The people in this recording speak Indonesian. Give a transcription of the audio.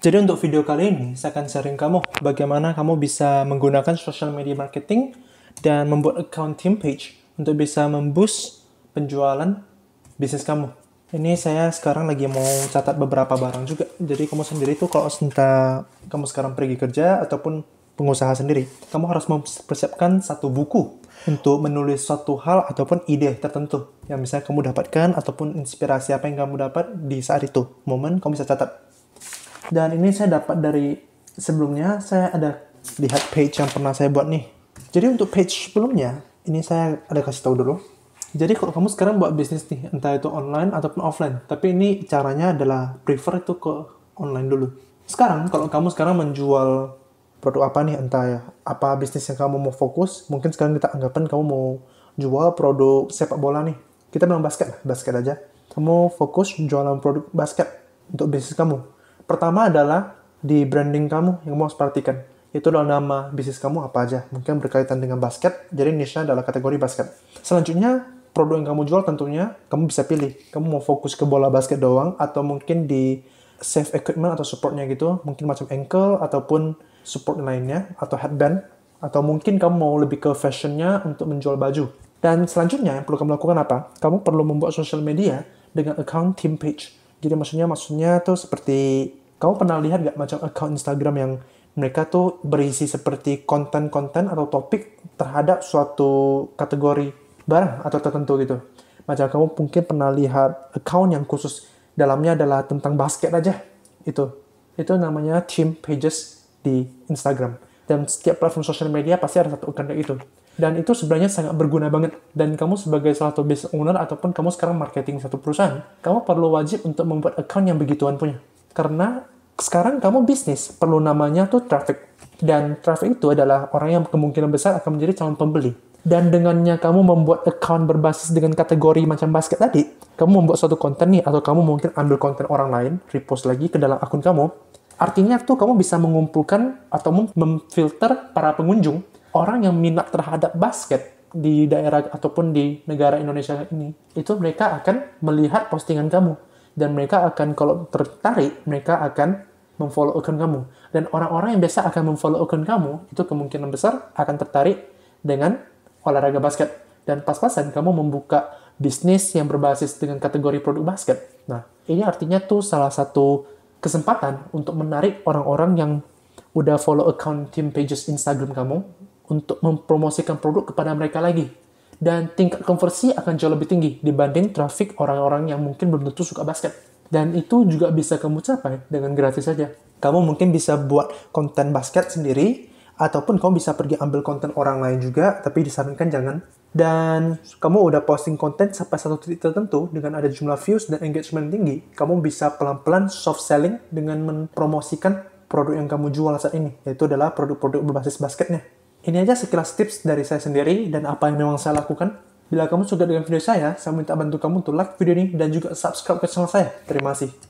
Jadi untuk video kali ini, saya akan sharing kamu bagaimana kamu bisa menggunakan social media marketing dan membuat account team page untuk bisa memboost penjualan bisnis kamu. Ini saya sekarang lagi mau catat beberapa barang juga. Jadi kamu sendiri tuh kalau entah kamu sekarang pergi kerja ataupun pengusaha sendiri, kamu harus mempersiapkan satu buku untuk menulis suatu hal ataupun ide tertentu yang bisa kamu dapatkan ataupun inspirasi apa yang kamu dapat di saat itu. Momen kamu bisa catat dan ini saya dapat dari sebelumnya saya ada lihat page yang pernah saya buat nih. Jadi untuk page sebelumnya, ini saya ada kasih tahu dulu. Jadi kalau kamu sekarang buat bisnis nih, entah itu online ataupun offline, tapi ini caranya adalah prefer itu ke online dulu. Sekarang kalau kamu sekarang menjual produk apa nih, entah ya, apa bisnis yang kamu mau fokus, mungkin sekarang kita anggapan kamu mau jual produk sepak bola nih. Kita bilang basket, basket aja. Kamu fokus jualan produk basket untuk bisnis kamu Pertama adalah di branding kamu yang mau harus perhatikan. Itu adalah nama bisnis kamu apa aja. Mungkin berkaitan dengan basket, jadi niche-nya adalah kategori basket. Selanjutnya, produk yang kamu jual tentunya kamu bisa pilih. Kamu mau fokus ke bola basket doang atau mungkin di safe equipment atau supportnya gitu. Mungkin macam ankle ataupun support lainnya atau headband. Atau mungkin kamu mau lebih ke fashionnya untuk menjual baju. Dan selanjutnya yang perlu kamu lakukan apa? Kamu perlu membuat social media dengan account team page. Jadi maksudnya maksudnya tuh seperti kamu pernah lihat gak macam account Instagram yang mereka tuh berisi seperti konten-konten atau topik terhadap suatu kategori barang atau tertentu gitu. Macam kamu mungkin pernah lihat account yang khusus dalamnya adalah tentang basket aja. Itu. Itu namanya team pages di Instagram. Dan setiap platform social media pasti ada satu account itu. Dan itu sebenarnya sangat berguna banget. Dan kamu sebagai salah satu business owner ataupun kamu sekarang marketing satu perusahaan, kamu perlu wajib untuk membuat account yang begituan punya karena sekarang kamu bisnis, perlu namanya tuh traffic. Dan traffic itu adalah orang yang kemungkinan besar akan menjadi calon pembeli. Dan dengannya kamu membuat account berbasis dengan kategori macam basket tadi, kamu membuat suatu konten nih, atau kamu mungkin ambil konten orang lain, repost lagi ke dalam akun kamu, artinya tuh kamu bisa mengumpulkan atau memfilter para pengunjung, orang yang minat terhadap basket, di daerah ataupun di negara Indonesia ini, itu mereka akan melihat postingan kamu dan mereka akan kalau tertarik mereka akan memfollow account kamu dan orang-orang yang biasa akan memfollow account kamu itu kemungkinan besar akan tertarik dengan olahraga basket dan pas-pasan kamu membuka bisnis yang berbasis dengan kategori produk basket. Nah, ini artinya tuh salah satu kesempatan untuk menarik orang-orang yang udah follow account team pages Instagram kamu untuk mempromosikan produk kepada mereka lagi dan tingkat konversi akan jauh lebih tinggi dibanding traffic orang-orang yang mungkin belum tentu suka basket. Dan itu juga bisa kamu capai dengan gratis saja. Kamu mungkin bisa buat konten basket sendiri, ataupun kamu bisa pergi ambil konten orang lain juga, tapi disarankan jangan. Dan kamu udah posting konten sampai satu titik tertentu dengan ada jumlah views dan engagement tinggi, kamu bisa pelan-pelan soft selling dengan mempromosikan produk yang kamu jual saat ini, yaitu adalah produk-produk berbasis basketnya. Ini aja sekilas tips dari saya sendiri dan apa yang memang saya lakukan. Bila kamu suka dengan video saya, saya minta bantu kamu untuk like video ini dan juga subscribe ke channel saya. Terima kasih.